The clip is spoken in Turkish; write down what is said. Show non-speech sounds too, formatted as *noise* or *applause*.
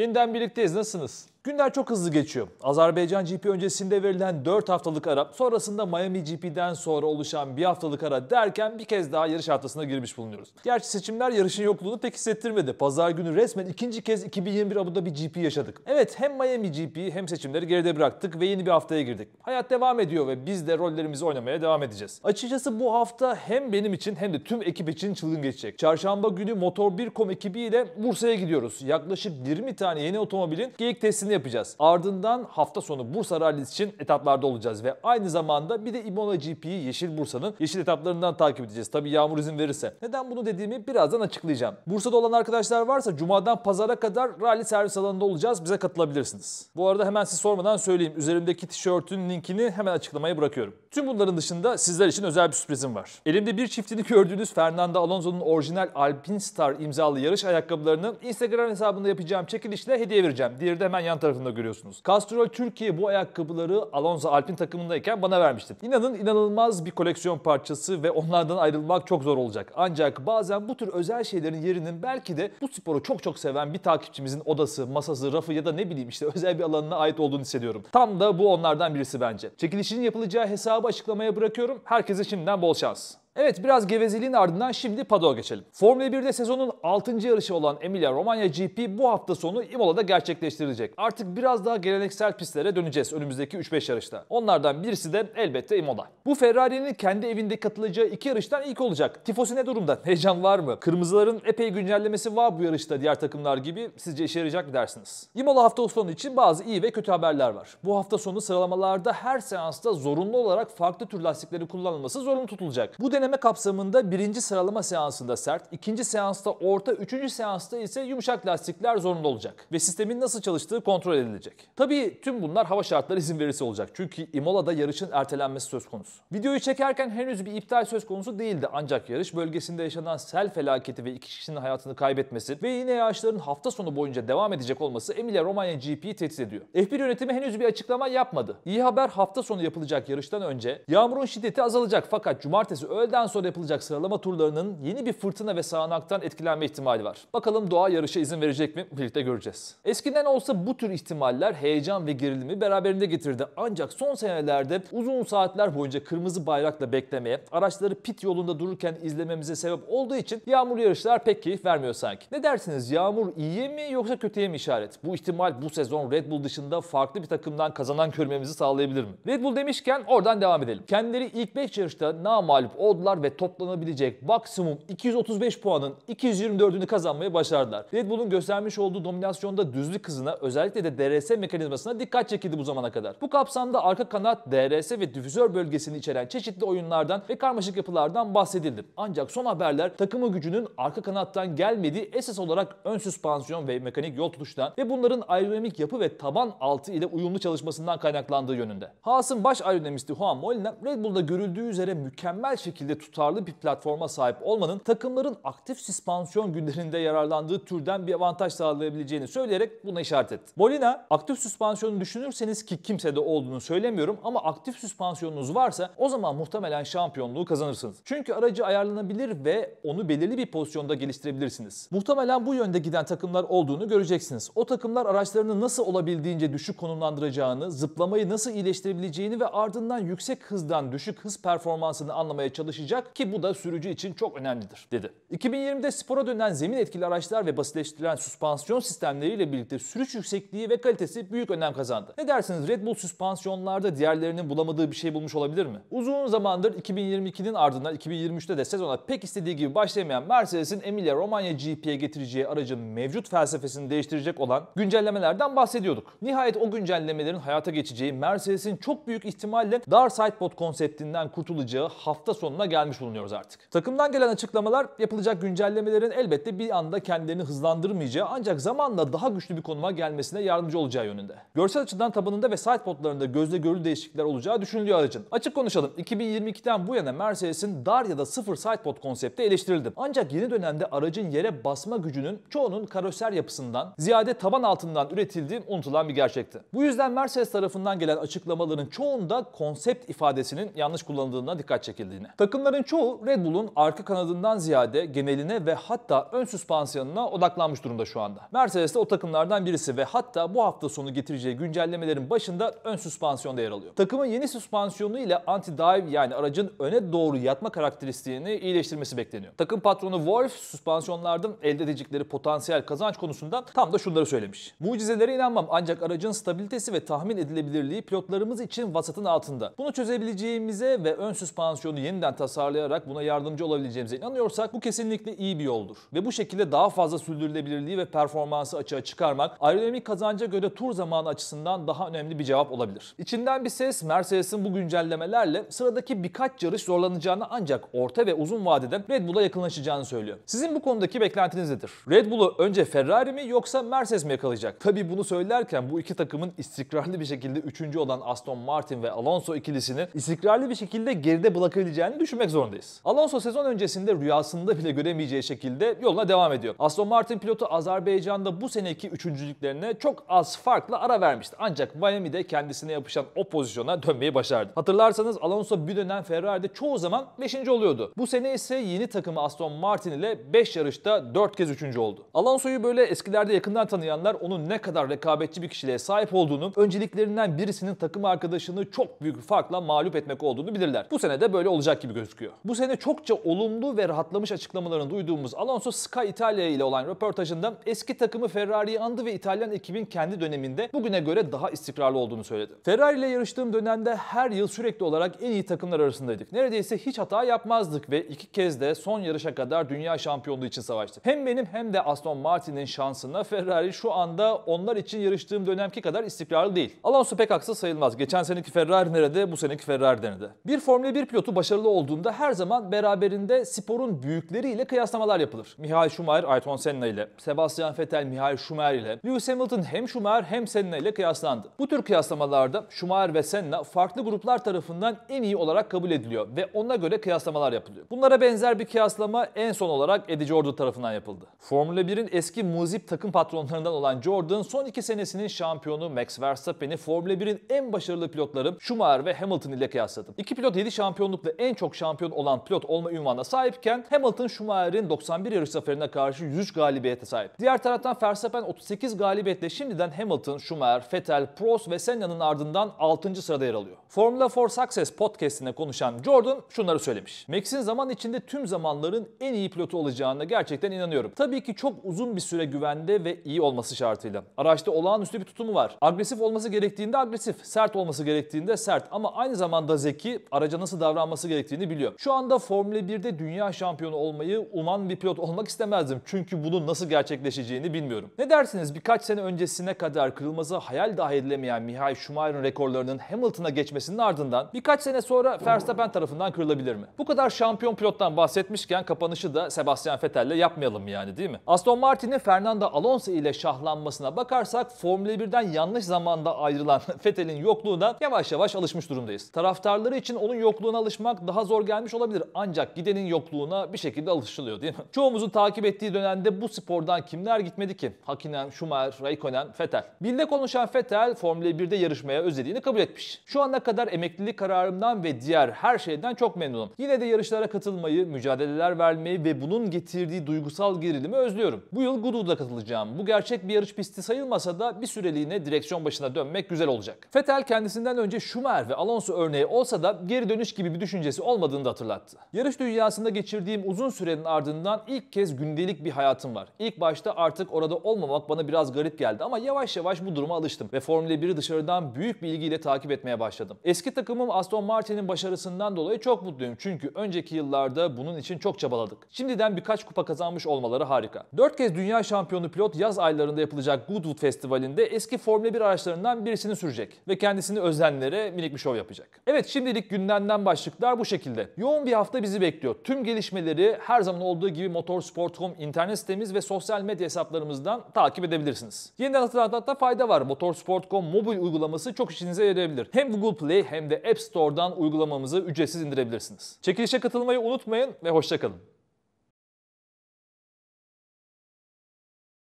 Yeniden birlikteyiz. Nasılsınız? Günler çok hızlı geçiyor. Azerbaycan GP öncesinde verilen 4 haftalık ara, sonrasında Miami GP'den sonra oluşan bir haftalık ara derken bir kez daha yarış haftasına girmiş bulunuyoruz. Gerçi seçimler yarışın yokluğunu pek hissettirmedi. Pazar günü resmen ikinci kez 2021 Abu'da bir GP yaşadık. Evet hem Miami GP hem seçimleri geride bıraktık ve yeni bir haftaya girdik. Hayat devam ediyor ve biz de rollerimizi oynamaya devam edeceğiz. Açıkçası bu hafta hem benim için hem de tüm ekip için çılgın geçecek. Çarşamba günü Motor 1.com ekibiyle Bursa'ya gidiyoruz. Yaklaşık 20 tane yeni otomobilin geyik testini değerlemesini yapacağız. Ardından hafta sonu Bursa Rallys için etaplarda olacağız ve aynı zamanda bir de Imola GP'yi Yeşil Bursa'nın yeşil etaplarından takip edeceğiz. Tabi yağmur izin verirse. Neden bunu dediğimi birazdan açıklayacağım. Bursa'da olan arkadaşlar varsa Cuma'dan Pazar'a kadar rally servis alanında olacağız. Bize katılabilirsiniz. Bu arada hemen siz sormadan söyleyeyim. Üzerimdeki tişörtün linkini hemen açıklamaya bırakıyorum. Tüm bunların dışında sizler için özel bir sürprizim var. Elimde bir çiftini gördüğünüz Fernando Alonso'nun orijinal Alpine Star imzalı yarış ayakkabılarının Instagram hesabında yapacağım çekilişle hediye vereceğim. Diğeri de hemen yan tarafında görüyorsunuz. Castrol Türkiye bu ayakkabıları Alonso Alpin takımındayken bana vermişti. İnanın inanılmaz bir koleksiyon parçası ve onlardan ayrılmak çok zor olacak. Ancak bazen bu tür özel şeylerin yerinin belki de bu sporu çok çok seven bir takipçimizin odası, masası, rafı ya da ne bileyim işte *laughs* özel bir alanına ait olduğunu hissediyorum. Tam da bu onlardan birisi bence. Çekilişin yapılacağı hesabı açıklamaya bırakıyorum. Herkese şimdiden bol şans. Evet biraz gevezeliğin ardından şimdi Padova geçelim. Formula 1'de sezonun 6. yarışı olan Emilia Romanya GP bu hafta sonu Imola'da gerçekleştirilecek. Artık biraz daha geleneksel pistlere döneceğiz önümüzdeki 3-5 yarışta. Onlardan birisi de elbette Imola. Bu Ferrari'nin kendi evinde katılacağı iki yarıştan ilk olacak. Tifosi ne durumda? *laughs* Heyecan var mı? Kırmızıların epey güncellemesi var bu yarışta diğer takımlar gibi. Sizce işe yarayacak mı dersiniz? Imola hafta sonu için bazı iyi ve kötü haberler var. Bu hafta sonu sıralamalarda her seansta zorunlu olarak farklı tür lastiklerin kullanılması zorunlu tutulacak. Bu deneme Inceleme kapsamında birinci sıralama seansında sert, ikinci seansta orta, üçüncü seansta ise yumuşak lastikler zorunlu olacak ve sistemin nasıl çalıştığı kontrol edilecek. Tabii tüm bunlar hava şartları izin verirse olacak çünkü Imola'da yarışın ertelenmesi söz konusu. Videoyu çekerken henüz bir iptal söz konusu değildi ancak yarış bölgesinde yaşanan sel felaketi ve iki kişinin hayatını kaybetmesi ve yine yağışların hafta sonu boyunca devam edecek olması Emilia Romanya GP'yi tehdit ediyor. F1 yönetimi henüz bir açıklama yapmadı. İyi haber hafta sonu yapılacak yarıştan önce yağmurun şiddeti azalacak fakat cumartesi öğle öğleden sonra yapılacak sıralama turlarının yeni bir fırtına ve sağanaktan etkilenme ihtimali var. Bakalım doğa yarışa izin verecek mi? Birlikte göreceğiz. Eskiden olsa bu tür ihtimaller heyecan ve gerilimi beraberinde getirdi. Ancak son senelerde uzun saatler boyunca kırmızı bayrakla beklemeye, araçları pit yolunda dururken izlememize sebep olduğu için yağmur yarışlar pek keyif vermiyor sanki. Ne dersiniz? Yağmur iyiye mi yoksa kötüye mi işaret? Bu ihtimal bu sezon Red Bull dışında farklı bir takımdan kazanan görmemizi sağlayabilir mi? Red Bull demişken oradan devam edelim. Kendileri ilk 5 yarışta mağlup oldu oldular ve toplanabilecek maksimum 235 puanın 224'ünü kazanmayı başardılar. Red Bull'un göstermiş olduğu dominasyonda düzlük hızına özellikle de DRS mekanizmasına dikkat çekildi bu zamana kadar. Bu kapsamda arka kanat, DRS ve difüzör bölgesini içeren çeşitli oyunlardan ve karmaşık yapılardan bahsedildi. Ancak son haberler takımı gücünün arka kanattan gelmediği esas olarak ön süspansiyon ve mekanik yol tutuştan ve bunların aerodinamik yapı ve taban altı ile uyumlu çalışmasından kaynaklandığı yönünde. Haas'ın baş aerodinamisti Juan Molina Red Bull'da görüldüğü üzere mükemmel şekilde şekilde tutarlı bir platforma sahip olmanın takımların aktif süspansiyon günlerinde yararlandığı türden bir avantaj sağlayabileceğini söyleyerek buna işaret etti. Molina aktif süspansiyonu düşünürseniz ki kimse de olduğunu söylemiyorum ama aktif süspansiyonunuz varsa o zaman muhtemelen şampiyonluğu kazanırsınız. Çünkü aracı ayarlanabilir ve onu belirli bir pozisyonda geliştirebilirsiniz. Muhtemelen bu yönde giden takımlar olduğunu göreceksiniz. O takımlar araçlarını nasıl olabildiğince düşük konumlandıracağını, zıplamayı nasıl iyileştirebileceğini ve ardından yüksek hızdan düşük hız performansını anlamaya çalışacağını yaşayacak ki bu da sürücü için çok önemlidir dedi. 2020'de spora dönen zemin etkili araçlar ve basitleştirilen süspansiyon sistemleriyle birlikte sürüş yüksekliği ve kalitesi büyük önem kazandı. Ne dersiniz Red Bull süspansiyonlarda diğerlerinin bulamadığı bir şey bulmuş olabilir mi? Uzun zamandır 2022'nin ardından 2023'te de sezona pek istediği gibi başlamayan Mercedes'in Emilia Romagna GP'ye getireceği aracın mevcut felsefesini değiştirecek olan güncellemelerden bahsediyorduk. Nihayet o güncellemelerin hayata geçeceği Mercedes'in çok büyük ihtimalle dar sidepod konseptinden kurtulacağı hafta sonuna gelmiş bulunuyoruz artık. Takımdan gelen açıklamalar yapılacak güncellemelerin elbette bir anda kendilerini hızlandırmayacağı ancak zamanla daha güçlü bir konuma gelmesine yardımcı olacağı yönünde. Görsel açıdan tabanında ve side potlarında gözle görülü değişiklikler olacağı düşünülüyor aracın. Açık konuşalım 2022'den bu yana Mercedes'in dar ya da sıfır side pot konsepti eleştirildi. Ancak yeni dönemde aracın yere basma gücünün çoğunun karoser yapısından ziyade taban altından üretildiği unutulan bir gerçekti. Bu yüzden Mercedes tarafından gelen açıklamaların çoğunda konsept ifadesinin yanlış kullanıldığına dikkat çekildiğini. Takım Takımların çoğu Red Bull'un arka kanadından ziyade geneline ve hatta ön süspansiyonuna odaklanmış durumda şu anda. Mercedes de o takımlardan birisi ve hatta bu hafta sonu getireceği güncellemelerin başında ön süspansiyonda yer alıyor. Takımın yeni süspansiyonu ile anti-dive yani aracın öne doğru yatma karakteristiğini iyileştirmesi bekleniyor. Takım patronu Wolf süspansiyonlardan elde edecekleri potansiyel kazanç konusundan tam da şunları söylemiş. Mucizelere inanmam ancak aracın stabilitesi ve tahmin edilebilirliği pilotlarımız için vasatın altında. Bunu çözebileceğimize ve ön süspansiyonu yeniden tasarlayabiliriz tasarlayarak buna yardımcı olabileceğimize inanıyorsak bu kesinlikle iyi bir yoldur. Ve bu şekilde daha fazla sürdürülebilirliği ve performansı açığa çıkarmak aerodinamik kazanca göre tur zamanı açısından daha önemli bir cevap olabilir. İçinden bir ses Mercedes'in bu güncellemelerle sıradaki birkaç yarış zorlanacağını ancak orta ve uzun vadede Red Bull'a yakınlaşacağını söylüyor. Sizin bu konudaki beklentiniz nedir? Red Bull'u önce Ferrari mi yoksa Mercedes mi yakalayacak? Tabii bunu söylerken bu iki takımın istikrarlı bir şekilde üçüncü olan Aston Martin ve Alonso ikilisini istikrarlı bir şekilde geride bırakabileceğini düşünmüyorum sürmek zorundayız. Alonso sezon öncesinde rüyasında bile göremeyeceği şekilde yoluna devam ediyor. Aston Martin pilotu Azerbaycan'da bu seneki üçüncülüklerine çok az farkla ara vermişti. Ancak Miami'de kendisine yapışan o pozisyona dönmeyi başardı. Hatırlarsanız Alonso bir dönem Ferrari'de çoğu zaman 5. oluyordu. Bu sene ise yeni takımı Aston Martin ile 5 yarışta 4 kez 3. oldu. Alonso'yu böyle eskilerde yakından tanıyanlar onun ne kadar rekabetçi bir kişiliğe sahip olduğunu, önceliklerinden birisinin takım arkadaşını çok büyük farkla mağlup etmek olduğunu bilirler. Bu sene de böyle olacak gibi gözüküyor gözüküyor. Bu sene çokça olumlu ve rahatlamış açıklamalarını duyduğumuz Alonso Sky İtalya ile olan röportajında eski takımı Ferrari'yi andı ve İtalyan ekibin kendi döneminde bugüne göre daha istikrarlı olduğunu söyledi. Ferrari ile yarıştığım dönemde her yıl sürekli olarak en iyi takımlar arasındaydık. Neredeyse hiç hata yapmazdık ve iki kez de son yarışa kadar dünya şampiyonluğu için savaştık. Hem benim hem de Aston Martin'in şansına Ferrari şu anda onlar için yarıştığım dönemki kadar istikrarlı değil. Alonso pek haksız sayılmaz. Geçen seneki Ferrari nerede, bu seneki Ferrari nerede? Bir Formula 1 pilotu başarılı oldu olduğunda her zaman beraberinde sporun büyükleriyle kıyaslamalar yapılır. Mihail Schumacher, Ayrton Senna ile, Sebastian Vettel, Mihail Schumacher ile, Lewis Hamilton hem Schumacher hem Senna ile kıyaslandı. Bu tür kıyaslamalarda Schumacher ve Senna farklı gruplar tarafından en iyi olarak kabul ediliyor ve ona göre kıyaslamalar yapılıyor. Bunlara benzer bir kıyaslama en son olarak Eddie Jordan tarafından yapıldı. Formula 1'in eski muzip takım patronlarından olan Jordan son iki senesinin şampiyonu Max Verstappen'i Formula 1'in en başarılı pilotları Schumacher ve Hamilton ile kıyasladı. İki pilot 7 şampiyonlukla en çok şampiyon olan pilot olma ünvanına sahipken Hamilton Schumacher'in 91 yarış zaferine karşı 103 galibiyete sahip. Diğer taraftan Verstappen 38 galibiyetle şimdiden Hamilton, Schumacher, Vettel, Prost ve Senna'nın ardından 6. sırada yer alıyor. Formula 4 Success podcastinde konuşan Jordan şunları söylemiş. Max'in zaman içinde tüm zamanların en iyi pilotu olacağına gerçekten inanıyorum. Tabii ki çok uzun bir süre güvende ve iyi olması şartıyla. Araçta olağanüstü bir tutumu var. Agresif olması gerektiğinde agresif, sert olması gerektiğinde sert ama aynı zamanda zeki, araca nasıl davranması gerektiğini biliyor. Şu anda Formula 1'de dünya şampiyonu olmayı uman bir pilot olmak istemezdim. Çünkü bunun nasıl gerçekleşeceğini bilmiyorum. Ne dersiniz birkaç sene öncesine kadar kırılması hayal dahi edilemeyen Mihai Schumacher'ın rekorlarının Hamilton'a geçmesinin ardından birkaç sene sonra Verstappen tarafından kırılabilir mi? Bu kadar şampiyon pilottan bahsetmişken kapanışı da Sebastian Vettel'le yapmayalım yani değil mi? Aston Martin'in Fernando Alonso ile şahlanmasına bakarsak Formula 1'den yanlış zamanda ayrılan *laughs* Vettel'in yokluğuna yavaş yavaş alışmış durumdayız. Taraftarları için onun yokluğuna alışmak daha zor zor gelmiş olabilir ancak gidenin yokluğuna bir şekilde alışılıyor değil mi? Çoğumuzun takip ettiği dönemde bu spordan kimler gitmedi ki? Hakinen, Schumacher, Raikkonen, Vettel. Bilde konuşan Vettel Formula 1'de yarışmaya özlediğini kabul etmiş. Şu ana kadar emeklilik kararımdan ve diğer her şeyden çok memnunum. Yine de yarışlara katılmayı, mücadeleler vermeyi ve bunun getirdiği duygusal gerilimi özlüyorum. Bu yıl Goodwood'a katılacağım. Bu gerçek bir yarış pisti sayılmasa da bir süreliğine direksiyon başına dönmek güzel olacak. Vettel kendisinden önce Schumacher ve Alonso örneği olsa da geri dönüş gibi bir düşüncesi olmadı olmadığını da hatırlattı. Yarış dünyasında geçirdiğim uzun sürenin ardından ilk kez gündelik bir hayatım var. İlk başta artık orada olmamak bana biraz garip geldi ama yavaş yavaş bu duruma alıştım ve Formula 1'i dışarıdan büyük bir ilgiyle takip etmeye başladım. Eski takımım Aston Martin'in başarısından dolayı çok mutluyum çünkü önceki yıllarda bunun için çok çabaladık. Şimdiden birkaç kupa kazanmış olmaları harika. 4 kez dünya şampiyonu pilot yaz aylarında yapılacak Goodwood Festivali'nde eski Formula 1 araçlarından birisini sürecek ve kendisini özenlere minik bir şov yapacak. Evet şimdilik gündemden başlıklar bu şekilde geldi. Yoğun bir hafta bizi bekliyor. Tüm gelişmeleri her zaman olduğu gibi motorsport.com internet sitemiz ve sosyal medya hesaplarımızdan takip edebilirsiniz. Yeniden hatırlatmakta fayda var. Motorsport.com mobil uygulaması çok işinize yarayabilir. Hem Google Play hem de App Store'dan uygulamamızı ücretsiz indirebilirsiniz. Çekilişe katılmayı unutmayın ve hoşçakalın.